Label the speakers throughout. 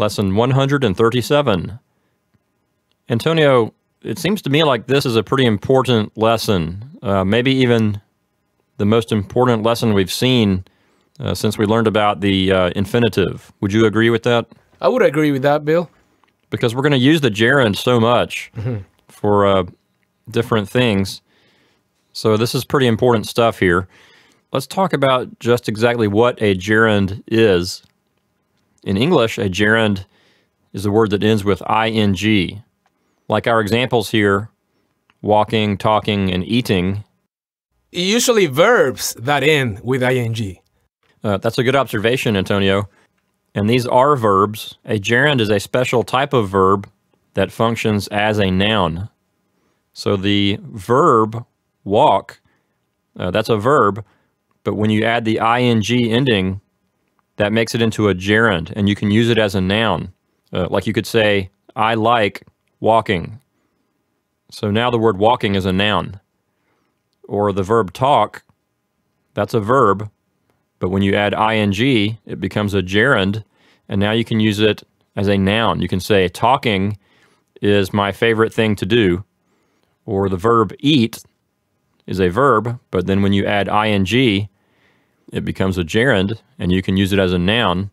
Speaker 1: Lesson 137. Antonio, it seems to me like this is a pretty important lesson, uh, maybe even the most important lesson we've seen uh, since we learned about the uh, infinitive. Would you agree with that?
Speaker 2: I would agree with that, Bill.
Speaker 1: Because we're going to use the gerund so much mm -hmm. for uh, different things. So this is pretty important stuff here. Let's talk about just exactly what a gerund is. In English, a gerund is a word that ends with ing. Like our examples here, walking, talking, and eating. Usually verbs that end
Speaker 2: with ing.
Speaker 1: Uh, that's a good observation, Antonio. And these are verbs. A gerund is a special type of verb that functions as a noun. So the verb walk, uh, that's a verb, but when you add the ing ending, that makes it into a gerund, and you can use it as a noun. Uh, like you could say, I like walking. So now the word walking is a noun. Or the verb talk, that's a verb, but when you add ing, it becomes a gerund, and now you can use it as a noun. You can say, talking is my favorite thing to do, or the verb eat is a verb, but then when you add ing, it becomes a gerund and you can use it as a noun.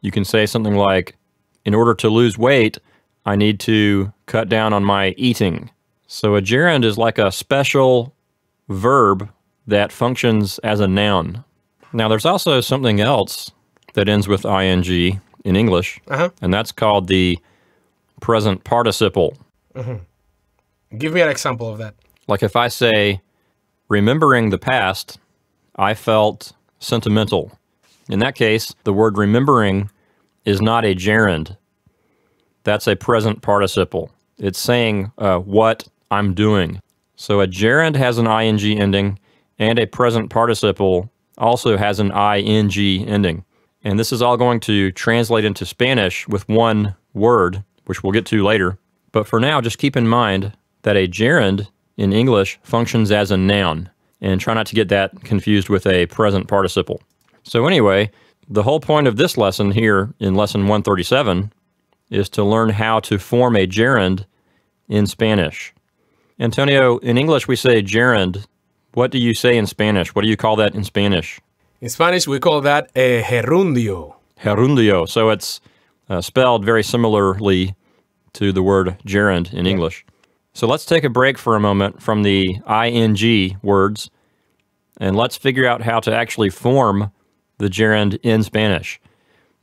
Speaker 1: You can say something like, in order to lose weight, I need to cut down on my eating. So a gerund is like a special verb that functions as a noun. Now there's also something else that ends with ing in English, uh -huh. and that's called the present participle.
Speaker 2: Mm -hmm. Give me an example of that.
Speaker 1: Like if I say, remembering the past, I felt sentimental. In that case, the word remembering is not a gerund. That's a present participle. It's saying uh, what I'm doing. So a gerund has an ing ending, and a present participle also has an ing ending. And this is all going to translate into Spanish with one word, which we'll get to later. But for now, just keep in mind that a gerund in English functions as a noun and try not to get that confused with a present participle. So anyway, the whole point of this lesson here in lesson 137 is to learn how to form a gerund in Spanish. Antonio, in English we say gerund. What do you say in Spanish? What do you call that in Spanish? In Spanish, we call that a gerundio. Gerundio. So it's uh, spelled very similarly to the word gerund in English. So let's take a break for a moment from the ing words and let's figure out how to actually form the gerund in Spanish.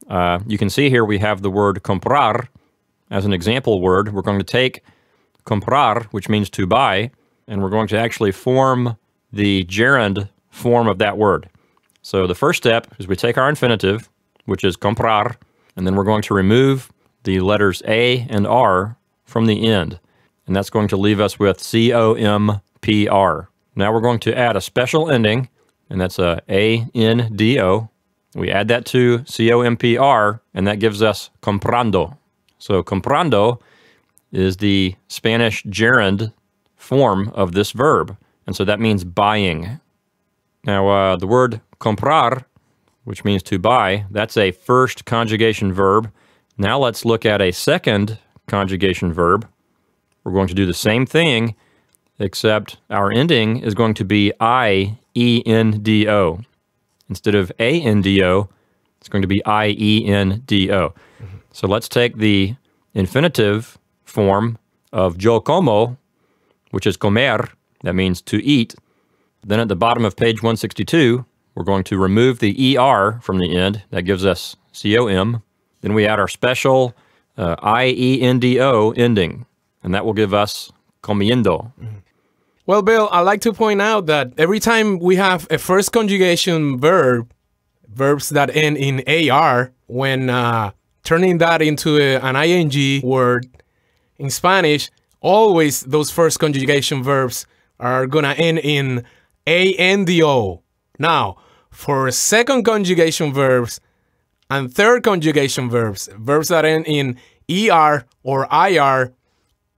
Speaker 1: Uh, you can see here we have the word comprar as an example word. We're going to take comprar, which means to buy, and we're going to actually form the gerund form of that word. So the first step is we take our infinitive, which is comprar, and then we're going to remove the letters A and R from the end and that's going to leave us with C-O-M-P-R. Now we're going to add a special ending, and that's a A-N-D-O. We add that to C-O-M-P-R, and that gives us comprando. So comprando is the Spanish gerund form of this verb, and so that means buying. Now, uh, the word comprar, which means to buy, that's a first conjugation verb. Now let's look at a second conjugation verb, we're going to do the same thing, except our ending is going to be I-E-N-D-O. Instead of A-N-D-O, it's going to be I-E-N-D-O. Mm -hmm. So let's take the infinitive form of yo como, which is comer, that means to eat. Then at the bottom of page 162, we're going to remove the ER from the end. That gives us COM. Then we add our special uh, IENDO ending and that will give us comiendo.
Speaker 2: Well, Bill, I'd like to point out that every time we have a first conjugation verb, verbs that end in AR, when uh, turning that into a, an ing word in Spanish, always those first conjugation verbs are gonna end in ando. Now, for second conjugation verbs and third conjugation verbs, verbs that end in er or ir,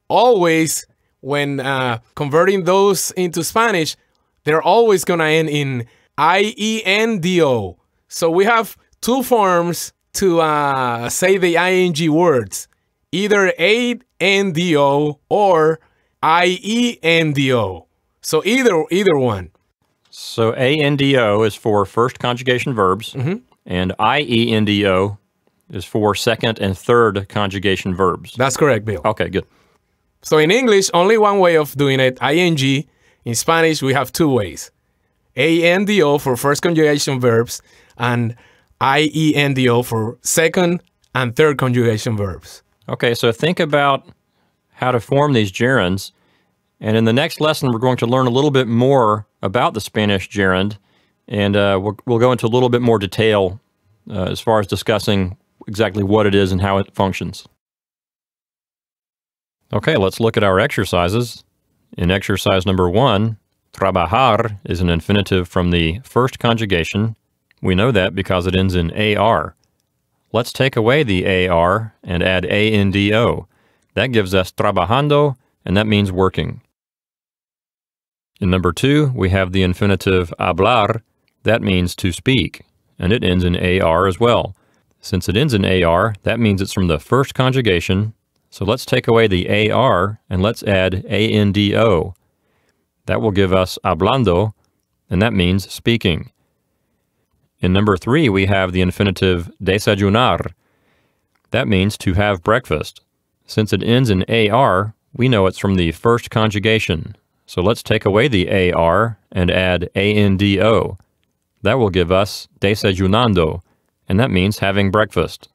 Speaker 2: always when uh, converting those into Spanish, they're always going to end in I-E-N-D-O. So we have two forms to uh, say the ing words, either A-N-D-O or I-E-N-D-O. So either either one.
Speaker 1: So A-N-D-O is for first conjugation verbs, mm -hmm. and I-E-N-D-O is for second and third conjugation verbs. That's correct, Bill. Okay, good.
Speaker 2: So in English, only one way of doing it, ing. In Spanish, we have two ways. ANDO for first conjugation verbs and IENDO for second and third conjugation verbs. Okay, so think about how to form these gerunds.
Speaker 1: And in the next lesson, we're going to learn a little bit more about the Spanish gerund. And uh, we'll, we'll, go into a little bit more detail uh, as far as discussing exactly what it is and how it functions. Okay, let's look at our exercises. In exercise number one, trabajar is an infinitive from the first conjugation. We know that because it ends in AR. Let's take away the AR and add ANDO. That gives us trabajando, and that means working. In number two, we have the infinitive hablar. That means to speak, and it ends in AR as well. Since it ends in AR, that means it's from the first conjugation, so let's take away the AR and let's add ANDO. That will give us hablando, and that means speaking. In number three, we have the infinitive desayunar. That means to have breakfast. Since it ends in AR, we know it's from the first conjugation. So let's take away the AR and add ANDO. That will give us desayunando, and that means having breakfast.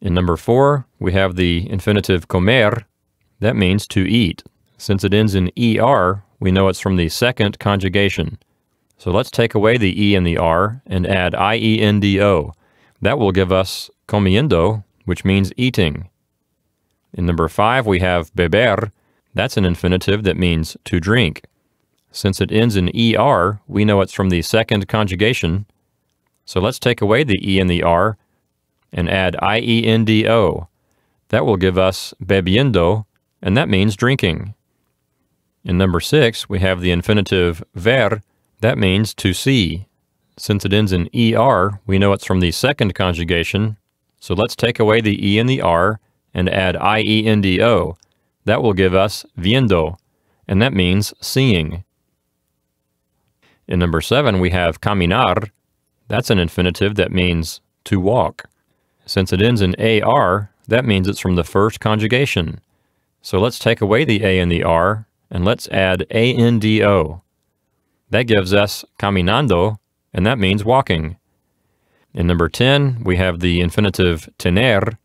Speaker 1: In number four, we have the infinitive comer. That means to eat. Since it ends in er, we know it's from the second conjugation. So let's take away the e and the r and add iendo. That will give us comiendo, which means eating. In number five, we have beber. That's an infinitive that means to drink. Since it ends in er, we know it's from the second conjugation. So let's take away the e and the r and add I-E-N-D-O. That will give us bebiendo, and that means drinking. In number six, we have the infinitive ver, that means to see. Since it ends in ER, we know it's from the second conjugation, so let's take away the E and the R and add I-E-N-D-O. That will give us viendo, and that means seeing. In number seven, we have caminar. That's an infinitive that means to walk. Since it ends in AR, that means it's from the first conjugation. So let's take away the A and the R, and let's add ANDO. That gives us caminando, and that means walking. In number 10, we have the infinitive tener.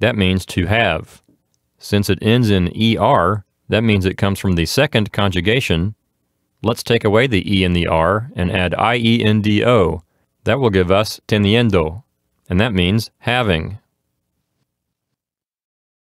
Speaker 1: That means to have. Since it ends in ER, that means it comes from the second conjugation. Let's take away the E and the R and add IENDO. That will give us teniendo and that means having.